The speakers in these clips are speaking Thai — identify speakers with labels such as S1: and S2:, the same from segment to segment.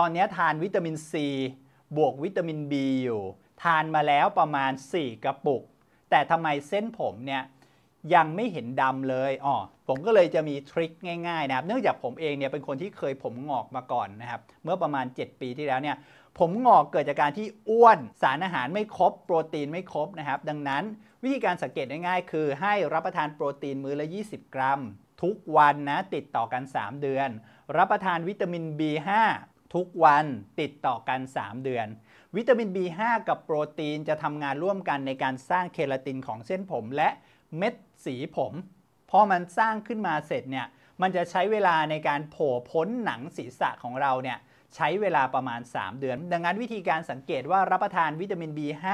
S1: ตอนนี้ทานวิตามินซีบวกวิตามินบีอยู่ ทานมาแล้วประมาณ 4 กระปุก แต่ทำไมเส้นผมเนี่ยยังไม่เห็นดำเลยอ๋อผมก็เลยจะมีทริคง่ายๆนะครับ เนื่องจากผมเองเนี่ยเป็นคนที่เคยผมงอกมาก่อนนะครับเมื่อประมาณ 7 ปีที่แล้วเนี่ยผมงอกเกิดจากการที่อ้วนสารอาหารไม่ครบ โปรตีนไม่ครบนะครับ ดังนั้นวิธีการสังเกตง่ายๆ คือ ให้รับประทานโปรตีนมื้อละ 20 กรัม ทุกวันนะติดต่อกัน 3 เดือน รับประทานวิตามิน B5 ทุกวันติดต่อกัน 3 เดือน วิตามิน B5 กับโปรตีนจะทำงานร่วมกันในการสร้างเคลาตินของเส้นผมและเม็ดสีผม พอมันสร้างขึ้นมาเสร็จเนี่ยมันจะใช้เวลาในการโผล่พ้นหนังศีรษะของเราเนี่ยใช้เวลาประมาณ 3 เดือน ดังนั้นวิธีการสังเกตว่า รับประทานวิตามิน B5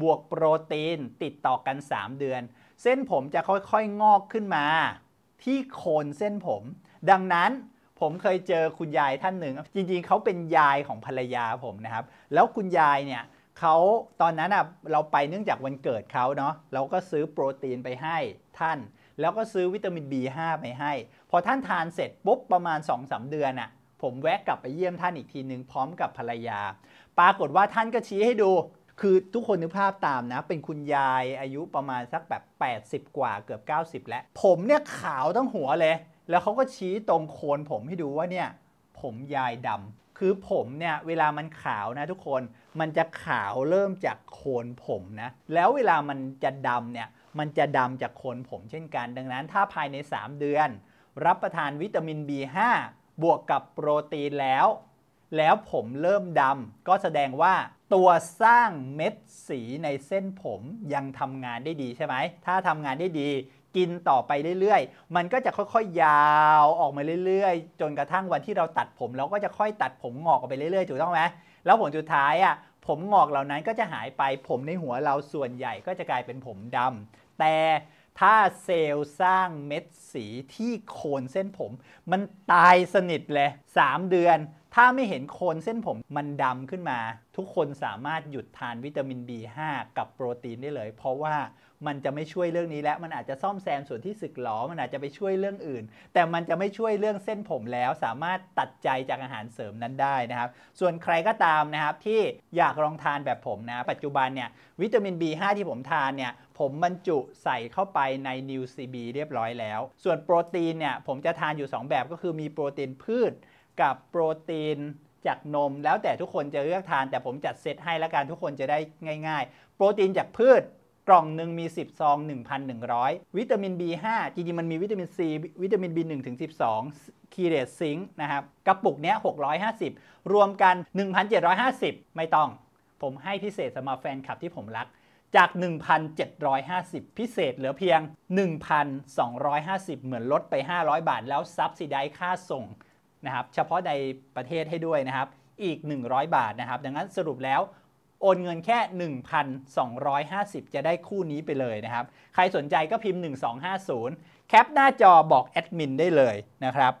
S1: บวกโปรตีนติดต่อกัน 3 เดือน เส้นผมจะค่อยๆงอกขึ้นมาที่โคนเส้นผมดังนั้นผมเคยเจอคุณยายท่านหนึ่ง จริงๆ เขาเป็นยายของภรรยาผมนะครับ แล้วคุณยายเนี่ย เขาตอนนั้นอ่ะ เราไปเนื่องจากวันเกิดเขาเนาะ เราก็ซื้อโปรตีนไปให้ท่าน แล้วก็ซื้อวิตามิน B5 ไปให้ พอท่านทานเสร็จปุ๊บประมาณ 2-3 เดือนอ่ะ ผมแวะกลับไปเยี่ยมท่านอีกทีหนึ่งพร้อมกับภรรยา ปรากฏว่าท่านก็ชี้ให้ดู คือทุกคนนึกภาพตามนะ เป็นคุณยายอายุประมาณสักแบบ 80 กว่าเกือบ 90 แล้ว ผมเนี่ยขาวทั้งหัวเลยแล้วเขาก็ชี้ตรงโคนผมให้ดูว่าเนี่ยผมยายดำคือผมเนี่ยเวลามันขาวนะทุกคน มันจะขาวเริ่มจากโคนผมนะ แล้วเวลามันจะดำเนี่ย มันจะดำจากโคนผมเช่นกัน ดังนั้นถ้าภายใน 3 เดือน รับประทานวิตามิน B5 บวกกับโปรตีนแล้ว แล้วผมเริ่มดำ ก็แสดงว่าตัวสร้างเม็ดสีในเส้นผมยังทำงานได้ดีใช่ไหม ถ้าทำงานได้ดีกินต่อไปเรื่อย ๆ มันก็จะค่อย ๆยาวออกมาเรื่อย ๆ จนกระทั่งวันที่เราตัดผม เราก็จะค่อยตัดผมงอกออกไปเรื่อยๆถูกต้องไหม แล้วผลสุดท้ายอ่ะผมงอกเหล่านั้นก็จะหายไปผมในหัวเราส่วนใหญ่ก็จะกลายเป็นผมดำ แต่ถ้าเซลล์สร้างเม็ดสีที่โคนเส้นผม มันตายสนิทเลย3เดือนถ้าไม่เห็นโคนเส้นผมมันดำขึ้นมา ทุกคนสามารถหยุดทานวิตามิน B5 กับโปรตีนได้เลยเพราะว่ามันจะไม่ช่วยเรื่องนี้แล้วมันอาจจะซ่อมแซมส่วนที่สึกหรอ มันอาจจะไปช่วยเรื่องอื่น แต่มันจะไม่ช่วยเรื่องเส้นผมแล้วสามารถตัดใจจากอาหารเสริมนั้นได้นะครับส่วนใครก็ตามนะครับที่อยากลองทานแบบผมนะปัจจุบันเนี่ยวิตามิน B5 ที่ผมทานเนี่ยผมบรรจุใส่เข้าไปใน New CB เรียบร้อยแล้ว ส่วนโปรตีนเนี่ยผมจะทานอยู่ 2 แบบก็คือมีโปรตีนพืชกับโปรตีนจากนมแล้วแต่ทุกคนจะเลือกทาน แต่ผมจัดเซตให้ละกันทุกคนจะได้ง่าย ๆ โปรตีนจากพืชกล่องหนึ่งมี10 ซอง 1,100 วิตามิน B5 จริงๆ มันมีวิตามิน C วิตามิน B1 ถึง12คีเรตซิงค์นะครับ กระปุกเนี้ย650 รวมกัน 1,750 ไม่ต้อง ผมให้พิเศษสำหรับแฟนคลับที่ผมรัก จาก 1,750 พิเศษเหลือเพียง1,250เหมือนลดไป 500 บาท แล้วซับซิได้ค่าส่งนะครับ เฉพาะในประเทศให้ด้วยนะครับอีก 100 บาทนะครับ ดังนั้นสรุปแล้วโอนเงินแค่ 1,250 จะได้คู่นี้ไปเลยนะครับ ใครสนใจก็พิมพ์ 1250 แคปหน้าจอบอกแอดมินได้เลยนะครับ